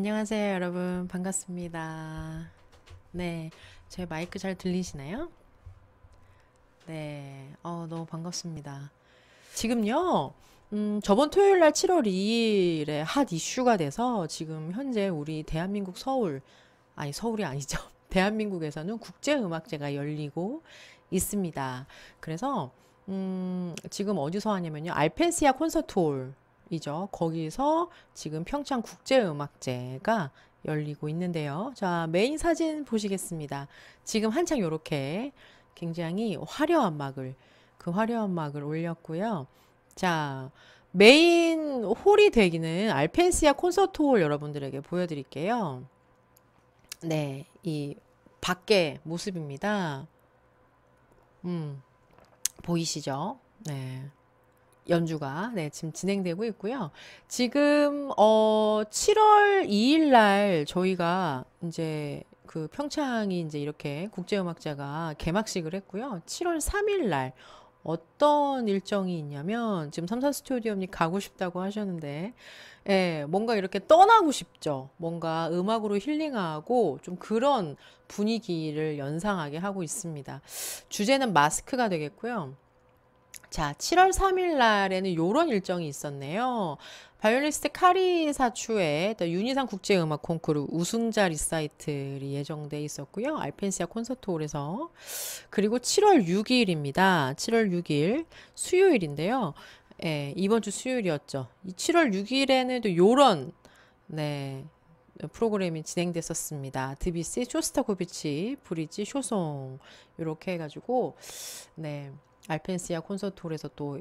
안녕하세요, 여러분. 반갑습니다. 네, 제 마이크 잘 들리시나요? 네, 어, 너무 반갑습니다. 지금요, 음, 저번 토요일 날 7월 2일에 핫 이슈가 돼서 지금 현재 우리 대한민국 서울, 아니, 서울이 아니죠. 대한민국에서는 국제음악제가 열리고 있습니다. 그래서, 음, 지금 어디서 하냐면요. 알펜시아 콘서트 홀 이죠. 거기서 지금 평창 국제음악제가 열리고 있는데요. 자, 메인 사진 보시겠습니다. 지금 한창 이렇게 굉장히 화려한 막을 그 화려한 막을 올렸고요. 자, 메인 홀이 되기는 알펜시아 콘서트 홀 여러분들에게 보여드릴게요. 네, 이 밖의 모습입니다. 음, 보이시죠? 네. 연주가 네, 지금 진행되고 있고요. 지금 어 7월 2일 날 저희가 이제 그 평창이 이제 이렇게 국제음악제가 개막식을 했고요. 7월 3일 날 어떤 일정이 있냐면 지금 삼산 스튜디오님 가고 싶다고 하셨는데 예, 뭔가 이렇게 떠나고 싶죠. 뭔가 음악으로 힐링하고 좀 그런 분위기를 연상하게 하고 있습니다. 주제는 마스크가 되겠고요. 자, 7월 3일 날에는 요런 일정이 있었네요. 바이올리스트 카리 사추의 유니상 국제음악 콩쿠르 우승자 리사이틀이 예정돼 있었고요. 알펜시아 콘서트홀에서 그리고 7월 6일입니다. 7월 6일 수요일인데요. 예, 이번 주 수요일이었죠. 이 7월 6일에는 또 요런 네, 프로그램이 진행됐었습니다. 드비시, 쇼스타코비치, 브리지, 쇼송 이렇게 해가지고 네. 알펜시아 콘서트홀에서 또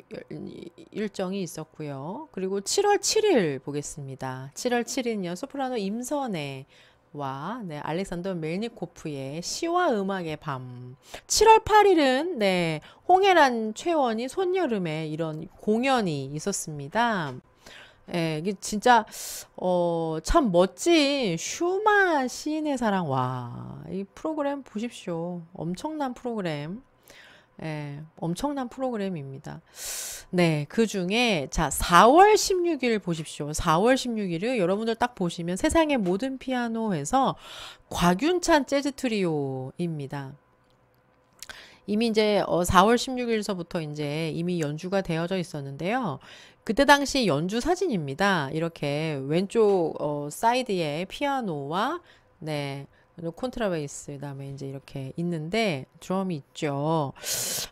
일정이 있었고요. 그리고 7월 7일 보겠습니다. 7월 7일은요. 소프라노 임선혜 와, 네, 알렉산더 멜니코프의 시와 음악의 밤. 7월 8일은, 네, 홍애란 최원이 손여름에 이런 공연이 있었습니다. 예, 이게 진짜, 어, 참 멋진 슈마 시인의 사랑. 와, 이 프로그램 보십시오. 엄청난 프로그램. 예, 엄청난 프로그램입니다. 네, 그 중에 자, 4월 16일 보십시오. 4월 16일을 여러분들 딱 보시면 세상의 모든 피아노에서 곽윤찬 재즈 트리오입니다. 이미 이제 4월 어, 16일서부터 이제 이미 연주가 되어져 있었는데요. 그때 당시 연주 사진입니다. 이렇게 왼쪽 어, 사이드에 피아노와 네, 콘트라베이스 그다음에 이제 이렇게 있는데 드럼이 있죠.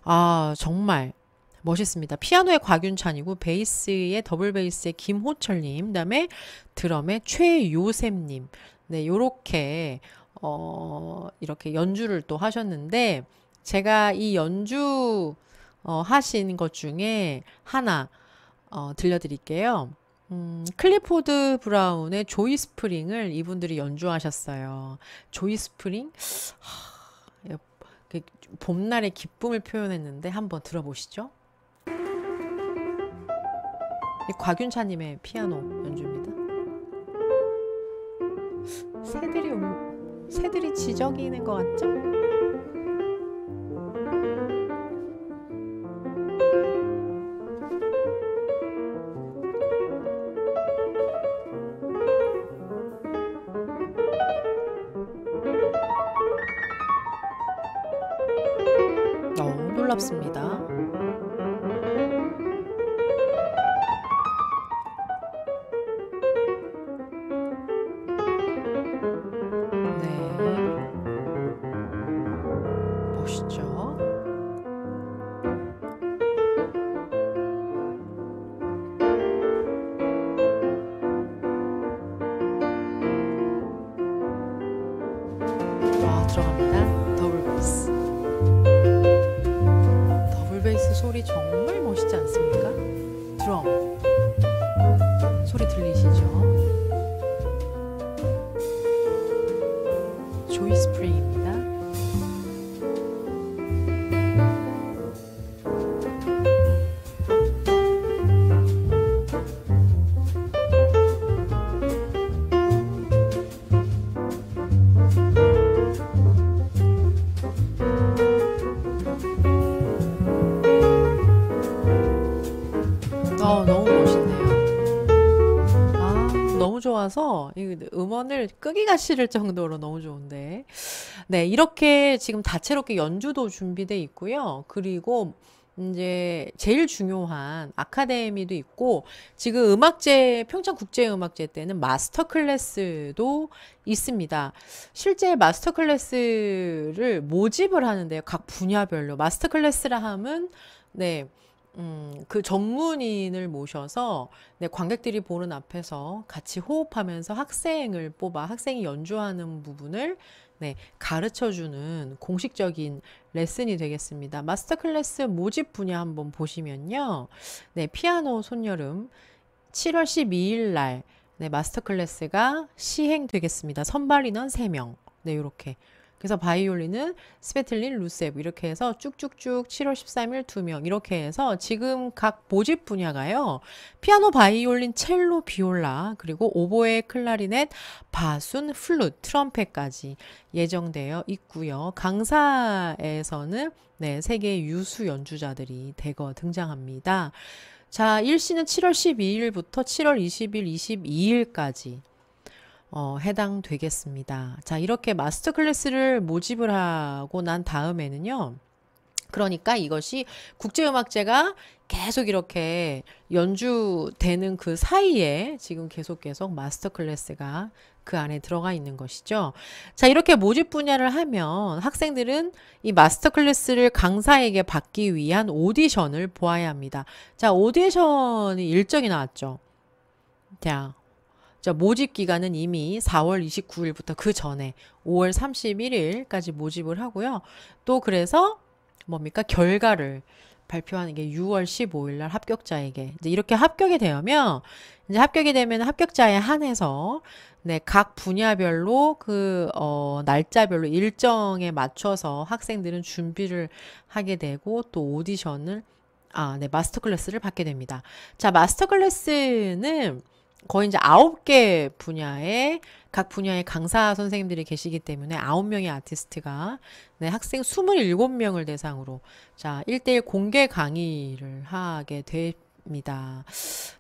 아 정말 멋있습니다. 피아노의 곽윤찬이고 베이스의 더블 베이스의 김호철님, 그다음에 드럼의 최요셉님, 네 요렇게 어 이렇게 연주를 또 하셨는데 제가 이 연주 어, 하신 것 중에 하나 어, 들려드릴게요. 음, 클리포드 브라운의 조이 스프링을 이분들이 연주하셨어요. 조이 스프링? 하, 그 봄날의 기쁨을 표현했는데 한번 들어보시죠. 곽윤차님의 피아노 연주입니다. 새들이 새들이 지저귀는 것 같죠? 반갑습니다. 소리 들리시죠? 조이스 프레 따라서 음원을 끄기가 싫을 정도로 너무 좋은데 네 이렇게 지금 다채롭게 연주도 준비돼 있고요 그리고 이제 제일 중요한 아카데미도 있고 지금 음악제 평창 국제 음악제 때는 마스터 클래스도 있습니다. 실제 마스터 클래스를 모집을 하는데요. 각 분야별로 마스터 클래스라 함은 네. 음, 그 전문인을 모셔서 네, 관객들이 보는 앞에서 같이 호흡하면서 학생을 뽑아 학생이 연주하는 부분을 네, 가르쳐 주는 공식적인 레슨이 되겠습니다. 마스터 클래스 모집 분야 한번 보시면요. 네, 피아노 손여름 7월 12일 날 네, 마스터 클래스가 시행되겠습니다. 선발 인원 3명. 네, 요렇게 그래서 바이올린은 스베틀린 루셉 이렇게 해서 쭉쭉쭉 7월 13일 2명 이렇게 해서 지금 각 모집 분야가요. 피아노, 바이올린, 첼로, 비올라 그리고 오보에 클라리넷, 바순, 플룻, 트럼펫까지 예정되어 있고요. 강사에서는 네, 세계 유수 연주자들이 대거 등장합니다. 자, 일시는 7월 12일부터 7월 20일, 22일까지 어, 해당되겠습니다. 자, 이렇게 마스터 클래스를 모집을 하고 난 다음에는요. 그러니까 이것이 국제음악제가 계속 이렇게 연주되는 그 사이에 지금 계속 계속 마스터 클래스가 그 안에 들어가 있는 것이죠. 자, 이렇게 모집 분야를 하면 학생들은 이 마스터 클래스를 강사에게 받기 위한 오디션을 보아야 합니다. 자, 오디션이 일정이 나왔죠. 자, 모집 기간은 이미 4월 29일부터 그 전에 5월 31일까지 모집을 하고요. 또 그래서 뭡니까? 결과를 발표하는 게 6월 15일 날 합격자에게 이제 이렇게 합격이 되면 이제 합격이 되면 합격자에 한해서 네, 각 분야별로 그 어, 날짜별로 일정에 맞춰서 학생들은 준비를 하게 되고 또 오디션을 아, 네, 마스터 클래스를 받게 됩니다. 자, 마스터 클래스는 거의 이제 아홉 개 분야에 각 분야의 강사 선생님들이 계시기 때문에 아홉 명의 아티스트가 네, 학생 스물일곱 명을 대상으로 자, 일대일 공개 강의를 하게 됩니다.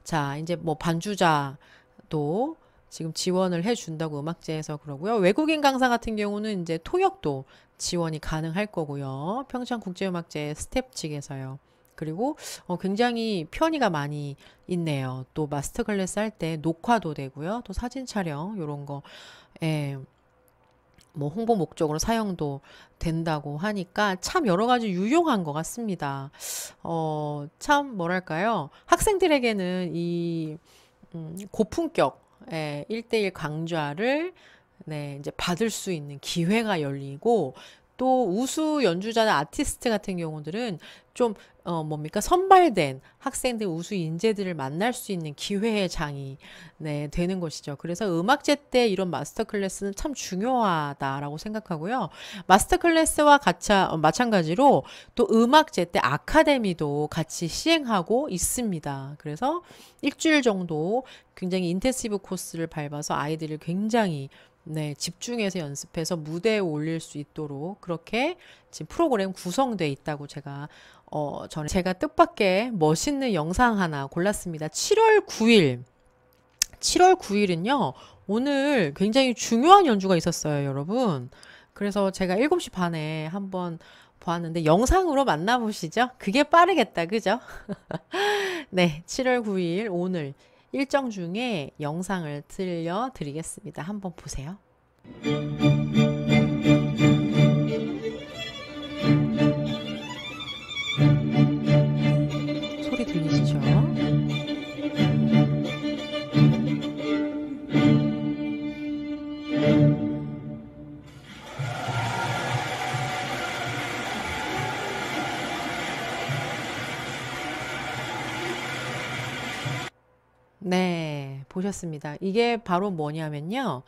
자, 이제 뭐 반주자도 지금 지원을 해준다고 음악제에서 그러고요. 외국인 강사 같은 경우는 이제 통역도 지원이 가능할 거고요. 평창국제음악제 스텝 측에서요. 그리고 어, 굉장히 편의가 많이 있네요. 또 마스터 클래스 할 때 녹화도 되고요. 또 사진 촬영 이런 거 예. 뭐 홍보 목적으로 사용도 된다고 하니까 참 여러 가지 유용한 것 같습니다. 어, 참 뭐랄까요. 학생들에게는 이 음, 고품격 예, 1대1 강좌를 네, 이제 받을 수 있는 기회가 열리고 또 우수 연주자나 아티스트 같은 경우들은 좀 어, 뭡니까 선발된 학생들 우수 인재들을 만날 수 있는 기회의 장이 네, 되는 것이죠. 그래서 음악제 때 이런 마스터 클래스는 참 중요하다라고 생각하고요. 마스터 클래스와 같이 어, 마찬가지로 또 음악제 때 아카데미도 같이 시행하고 있습니다. 그래서 일주일 정도 굉장히 인텐시브 코스를 밟아서 아이들을 굉장히 네, 집중해서 연습해서 무대에 올릴 수 있도록 그렇게 지금 프로그램 구성돼 있다고 제가 어 전에 제가 뜻밖의 멋있는 영상 하나 골랐습니다. 7월 9일 7월 9일은요. 오늘 굉장히 중요한 연주가 있었어요, 여러분. 그래서 제가 7시 반에 한번 보았는데 영상으로 만나보시죠. 그게 빠르겠다, 그죠? 네, 7월 9일 오늘 일정 중에 영상을 들려드리겠습니다. 한번 보세요. 보셨습니다. 이게 바로 뭐냐면요.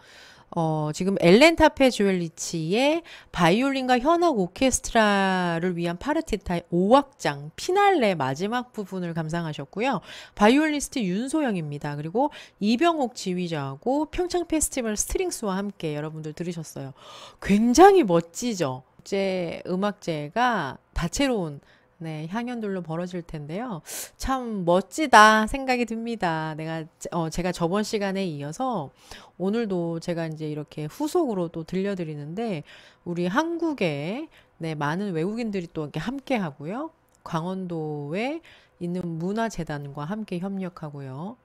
어, 지금 엘렌 타페 주엘리치의 바이올린과 현악 오케스트라를 위한 파르티타의 5악장 피날레 마지막 부분을 감상하셨고요. 바이올리스트 윤소영입니다. 그리고 이병옥 지휘자하고 평창 페스티벌 스트링스와 함께 여러분들 들으셨어요. 굉장히 멋지죠. 제 음악제가 다채로운 네, 향연들로 벌어질 텐데요. 참 멋지다 생각이 듭니다. 내가 어, 제가 저번 시간에 이어서 오늘도 제가 이제 이렇게 후속으로 또 들려드리는데 우리 한국에 네, 많은 외국인들이 또 이렇게 함께 하고요. 광원도에 있는 문화재단과 함께 협력하고요.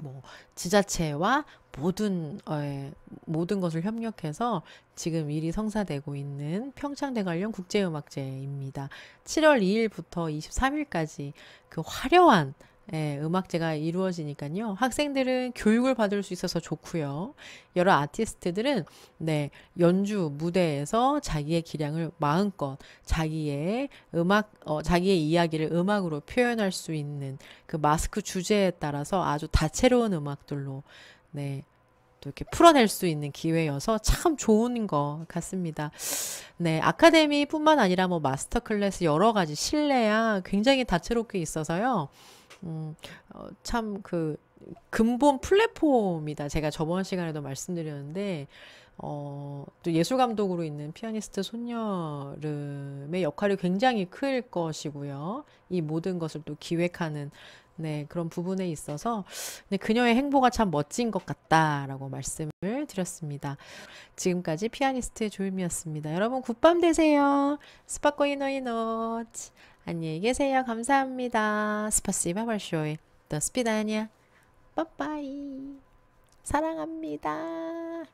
뭐 지자체와 모든 어, 예, 모든 것을 협력해서 지금 일이 성사되고 있는 평창대 관련 국제음악제입니다. 7월 2일부터 23일까지 그 화려한 예, 음악제가 이루어지니까요. 학생들은 교육을 받을 수 있어서 좋고요. 여러 아티스트들은 네, 연주 무대에서 자기의 기량을 마음껏 자기의 음악 어, 자기의 이야기를 음악으로 표현할 수 있는 그 마스크 주제에 따라서 아주 다채로운 음악들로 네, 또 이렇게 풀어낼 수 있는 기회여서 참 좋은 것 같습니다. 네, 아카데미뿐만 아니라 뭐 마스터 클래스 여러 가지 실내야 굉장히 다채롭게 있어서요. 음, 어, 참그 근본 플랫폼이다. 제가 저번 시간에도 말씀드렸는데, 어, 또 예술 감독으로 있는 피아니스트 손녀름의 역할이 굉장히 클 것이고요. 이 모든 것을 또 기획하는 네, 그런 부분에 있어서 근데 그녀의 행보가 참 멋진 것 같다라고 말씀을 드렸습니다. 지금까지 피아니스트 조임이었습니다. 여러분 굿밤 되세요. 스파코이노이노츠. 안녕히 계세요. 감사합니다. 스파시바 발쇼이. 더 스피다니야. 빠빠이. 사랑합니다.